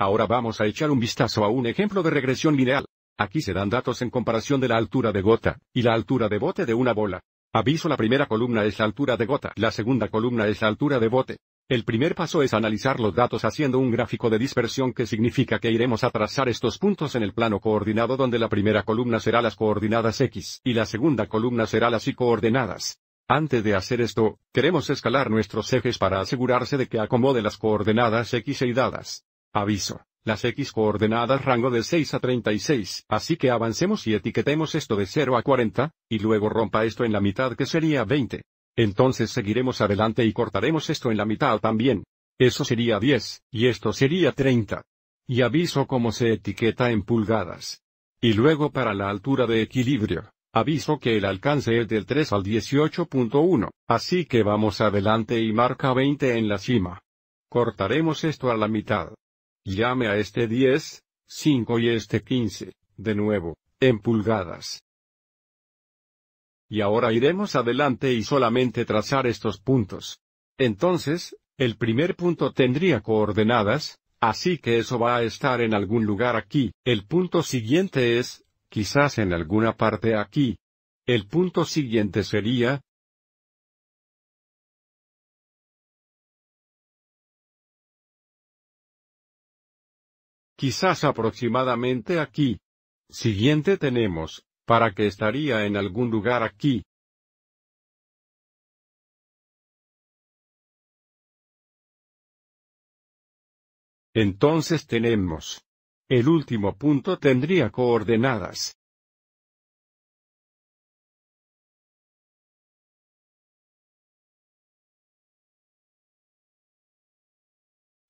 Ahora vamos a echar un vistazo a un ejemplo de regresión lineal. Aquí se dan datos en comparación de la altura de gota, y la altura de bote de una bola. Aviso la primera columna es la altura de gota, la segunda columna es la altura de bote. El primer paso es analizar los datos haciendo un gráfico de dispersión que significa que iremos a trazar estos puntos en el plano coordinado donde la primera columna será las coordenadas X y la segunda columna será las Y coordenadas. Antes de hacer esto, queremos escalar nuestros ejes para asegurarse de que acomode las coordenadas X e Y dadas. Aviso. Las X coordenadas rango de 6 a 36, así que avancemos y etiquetemos esto de 0 a 40, y luego rompa esto en la mitad que sería 20. Entonces seguiremos adelante y cortaremos esto en la mitad también. Eso sería 10, y esto sería 30. Y aviso cómo se etiqueta en pulgadas. Y luego para la altura de equilibrio, aviso que el alcance es del 3 al 18.1, así que vamos adelante y marca 20 en la cima. Cortaremos esto a la mitad, Llame a este 10, 5 y este 15, de nuevo, en pulgadas. Y ahora iremos adelante y solamente trazar estos puntos. Entonces, el primer punto tendría coordenadas, así que eso va a estar en algún lugar aquí. El punto siguiente es, quizás en alguna parte aquí. El punto siguiente sería, quizás aproximadamente aquí. Siguiente tenemos, para que estaría en algún lugar aquí. Entonces tenemos. El último punto tendría coordenadas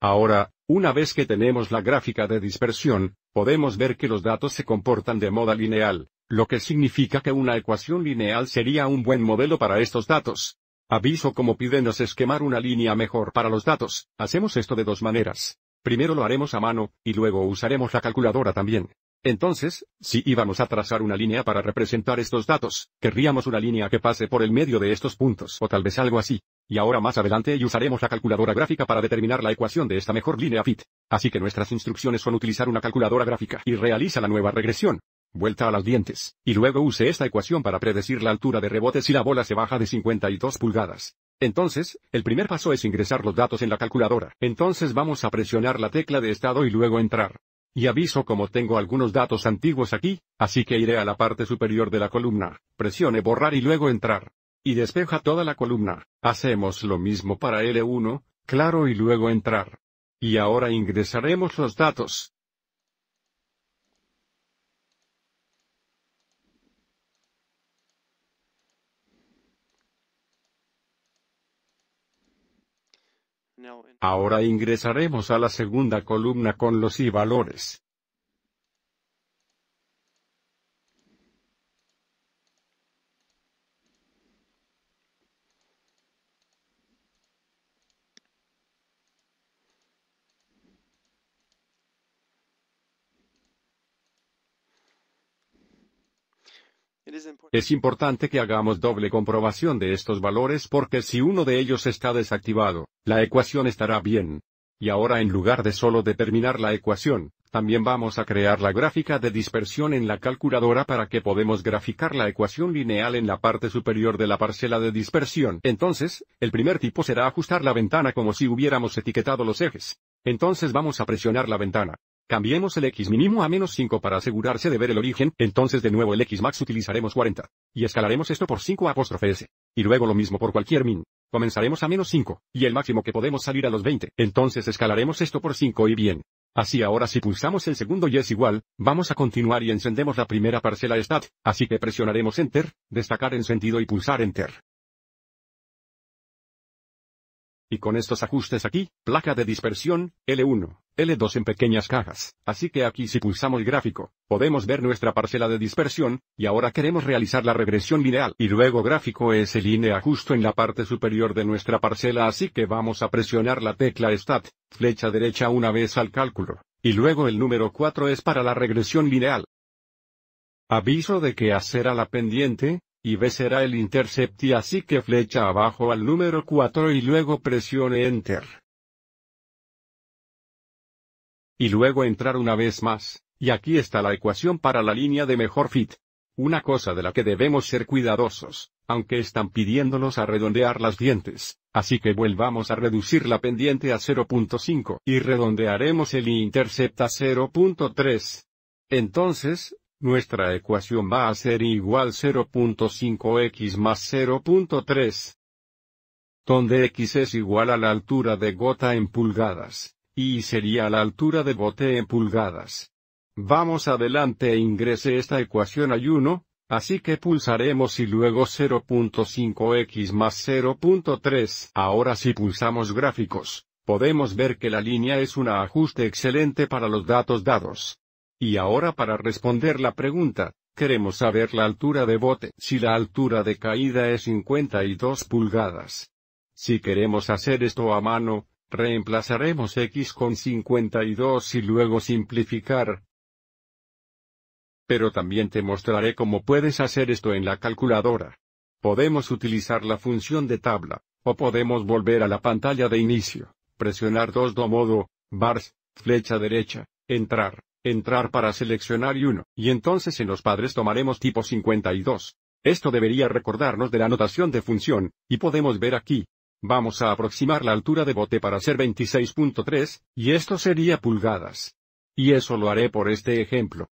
Ahora, una vez que tenemos la gráfica de dispersión, podemos ver que los datos se comportan de modo lineal, lo que significa que una ecuación lineal sería un buen modelo para estos datos. Aviso como pídenos esquemar una línea mejor para los datos, hacemos esto de dos maneras. Primero lo haremos a mano, y luego usaremos la calculadora también. Entonces, si íbamos a trazar una línea para representar estos datos, querríamos una línea que pase por el medio de estos puntos o tal vez algo así. Y ahora más adelante y usaremos la calculadora gráfica para determinar la ecuación de esta mejor línea fit. Así que nuestras instrucciones son utilizar una calculadora gráfica y realiza la nueva regresión. Vuelta a las dientes. Y luego use esta ecuación para predecir la altura de rebote si la bola se baja de 52 pulgadas. Entonces, el primer paso es ingresar los datos en la calculadora. Entonces vamos a presionar la tecla de estado y luego entrar. Y aviso como tengo algunos datos antiguos aquí, así que iré a la parte superior de la columna, presione borrar y luego entrar y despeja toda la columna. Hacemos lo mismo para L1, claro y luego entrar. Y ahora ingresaremos los datos. Ahora ingresaremos a la segunda columna con los y valores. Es importante que hagamos doble comprobación de estos valores porque si uno de ellos está desactivado, la ecuación estará bien. Y ahora en lugar de solo determinar la ecuación, también vamos a crear la gráfica de dispersión en la calculadora para que podemos graficar la ecuación lineal en la parte superior de la parcela de dispersión. Entonces, el primer tipo será ajustar la ventana como si hubiéramos etiquetado los ejes. Entonces vamos a presionar la ventana. Cambiemos el x mínimo a menos 5 para asegurarse de ver el origen, entonces de nuevo el x max utilizaremos 40. Y escalaremos esto por 5 apóstrofe s. Y luego lo mismo por cualquier min. Comenzaremos a menos 5, y el máximo que podemos salir a los 20, entonces escalaremos esto por 5 y bien. Así ahora si pulsamos el segundo y es igual, vamos a continuar y encendemos la primera parcela stat, así que presionaremos enter, destacar en sentido y pulsar enter. Y con estos ajustes aquí, placa de dispersión, L1. L2 en pequeñas cajas. Así que aquí si pulsamos gráfico, podemos ver nuestra parcela de dispersión, y ahora queremos realizar la regresión lineal. Y luego gráfico es el línea justo en la parte superior de nuestra parcela así que vamos a presionar la tecla STAT, flecha derecha una vez al cálculo. Y luego el número 4 es para la regresión lineal. Aviso de que A será la pendiente, y B será el intercept y así que flecha abajo al número 4 y luego presione Enter y luego entrar una vez más, y aquí está la ecuación para la línea de mejor fit. Una cosa de la que debemos ser cuidadosos, aunque están pidiéndonos a redondear las dientes, así que volvamos a reducir la pendiente a 0.5 y redondearemos el intercepta a 0.3. Entonces, nuestra ecuación va a ser igual 0.5x más 0.3, donde x es igual a la altura de gota en pulgadas. Y sería la altura de bote en pulgadas. Vamos adelante e ingrese esta ecuación ayuno. así que pulsaremos y luego 0.5x más 0.3. Ahora si pulsamos gráficos, podemos ver que la línea es un ajuste excelente para los datos dados. Y ahora para responder la pregunta, queremos saber la altura de bote. Si la altura de caída es 52 pulgadas. Si queremos hacer esto a mano, Reemplazaremos x con 52 y luego simplificar. Pero también te mostraré cómo puedes hacer esto en la calculadora. Podemos utilizar la función de tabla, o podemos volver a la pantalla de inicio, presionar 2 do modo, bars, flecha derecha, entrar, entrar para seleccionar y uno, y entonces en los padres tomaremos tipo 52. Esto debería recordarnos de la notación de función, y podemos ver aquí, Vamos a aproximar la altura de bote para ser 26.3, y esto sería pulgadas. Y eso lo haré por este ejemplo.